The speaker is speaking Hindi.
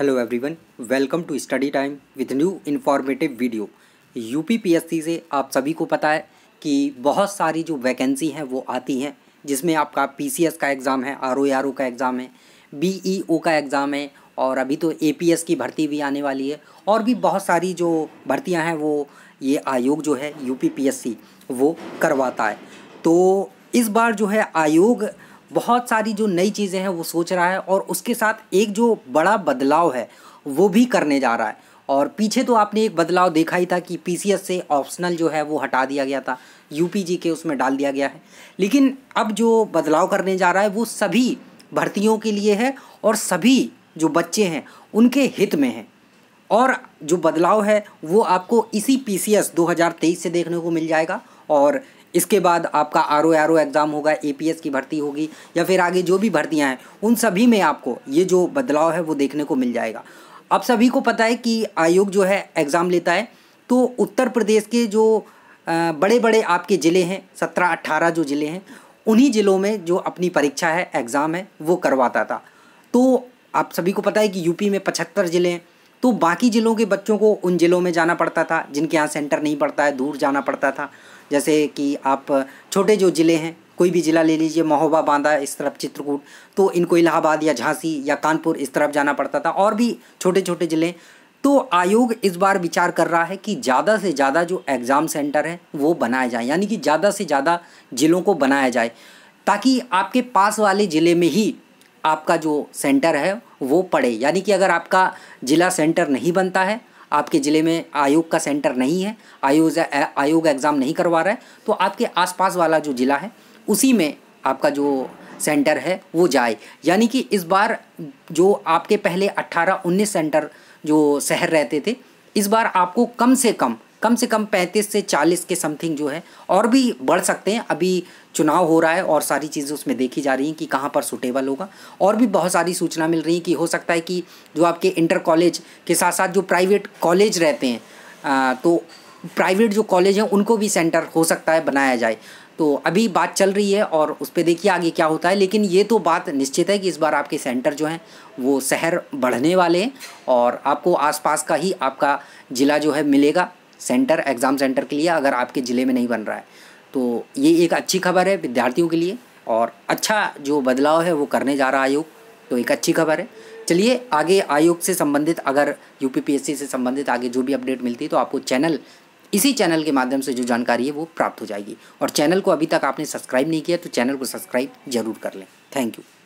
hello everyone welcome to study time with new informative video UPPSC से आप सभी को पता है कि बहुत सारी जो वैकेंसी हैं वो आती हैं जिसमें आपका पीसीएस का एग्ज़ाम है ओ का एग्ज़ाम है बीईओ e का एग्ज़ाम है और अभी तो एपीएस की भर्ती भी आने वाली है और भी बहुत सारी जो भर्तियाँ हैं वो ये आयोग जो है यू वो करवाता है तो इस बार जो है आयोग बहुत सारी जो नई चीज़ें हैं वो सोच रहा है और उसके साथ एक जो बड़ा बदलाव है वो भी करने जा रहा है और पीछे तो आपने एक बदलाव देखा ही था कि पी से ऑप्शनल जो है वो हटा दिया गया था यू के उसमें डाल दिया गया है लेकिन अब जो बदलाव करने जा रहा है वो सभी भर्तियों के लिए है और सभी जो बच्चे हैं उनके हित में हैं और जो बदलाव है वो आपको इसी पी सी एस 2023 से देखने को मिल जाएगा और इसके बाद आपका R O R O exam होगा ए पी एस की भर्ती होगी या फिर आगे जो भी भर्तियाँ हैं उन सभी में आपको ये जो बदलाव है वो देखने को मिल जाएगा आप सभी को पता है कि आयोग जो है एग्ज़ाम लेता है तो उत्तर प्रदेश के जो बड़े बड़े आपके ज़िले हैं सत्रह अट्ठारह जो ज़िले हैं उन्हीं ज़िलों में जो अपनी परीक्षा है एग्ज़ाम है वो करवाता था तो आप सभी को पता है कि यूपी में पचहत्तर ज़िले हैं तो बाकी ज़िलों के बच्चों को उन ज़िलों में जाना पड़ता था जिनके यहाँ सेंटर नहीं पड़ता है दूर जाना पड़ता था जैसे कि आप छोटे जो ज़िले हैं कोई भी ज़िला ले लीजिए महोबा बांदा इस तरफ चित्रकूट तो इनको इलाहाबाद या झांसी या कानपुर इस तरफ जाना पड़ता था और भी छोटे छोटे ज़िले तो आयोग इस बार विचार कर रहा है कि ज़्यादा से ज़्यादा जो एग्ज़ाम सेंटर हैं वो बनाए जाएँ यानी कि ज़्यादा से ज़्यादा ज़िलों को बनाया जाए ताकि आपके पास वाले ज़िले में ही आपका जो सेंटर है वो पड़े यानी कि अगर आपका ज़िला सेंटर नहीं बनता है आपके ज़िले में आयोग का सेंटर नहीं है आयोग आयोग एग्ज़ाम नहीं करवा रहा है तो आपके आसपास वाला जो ज़िला है उसी में आपका जो सेंटर है वो जाए यानी कि इस बार जो आपके पहले अट्ठारह उन्नीस सेंटर जो शहर रहते थे इस बार आपको कम से कम कम से कम 35 से 40 के समथिंग जो है और भी बढ़ सकते हैं अभी चुनाव हो रहा है और सारी चीज़ें उसमें देखी जा रही हैं कि कहाँ पर सुटेबल होगा और भी बहुत सारी सूचना मिल रही है कि हो सकता है कि जो आपके इंटर कॉलेज के साथ साथ जो प्राइवेट कॉलेज रहते हैं आ, तो प्राइवेट जो कॉलेज हैं उनको भी सेंटर हो सकता है बनाया जाए तो अभी बात चल रही है और उस पर देखिए आगे क्या होता है लेकिन ये तो बात निश्चित है कि इस बार आपके सेंटर जो हैं वो शहर बढ़ने वाले हैं और आपको आसपास का ही आपका ज़िला जो है मिलेगा सेंटर एग्ज़ाम सेंटर के लिए अगर आपके ज़िले में नहीं बन रहा है तो ये एक अच्छी खबर है विद्यार्थियों के लिए और अच्छा जो बदलाव है वो करने जा रहा आयोग तो एक अच्छी खबर है चलिए आगे आयोग से संबंधित अगर यू से संबंधित आगे जो भी अपडेट मिलती है तो आपको चैनल इसी चैनल के माध्यम से जो जानकारी है वो प्राप्त हो जाएगी और चैनल को अभी तक आपने सब्सक्राइब नहीं किया तो चैनल को सब्सक्राइब जरूर कर लें थैंक यू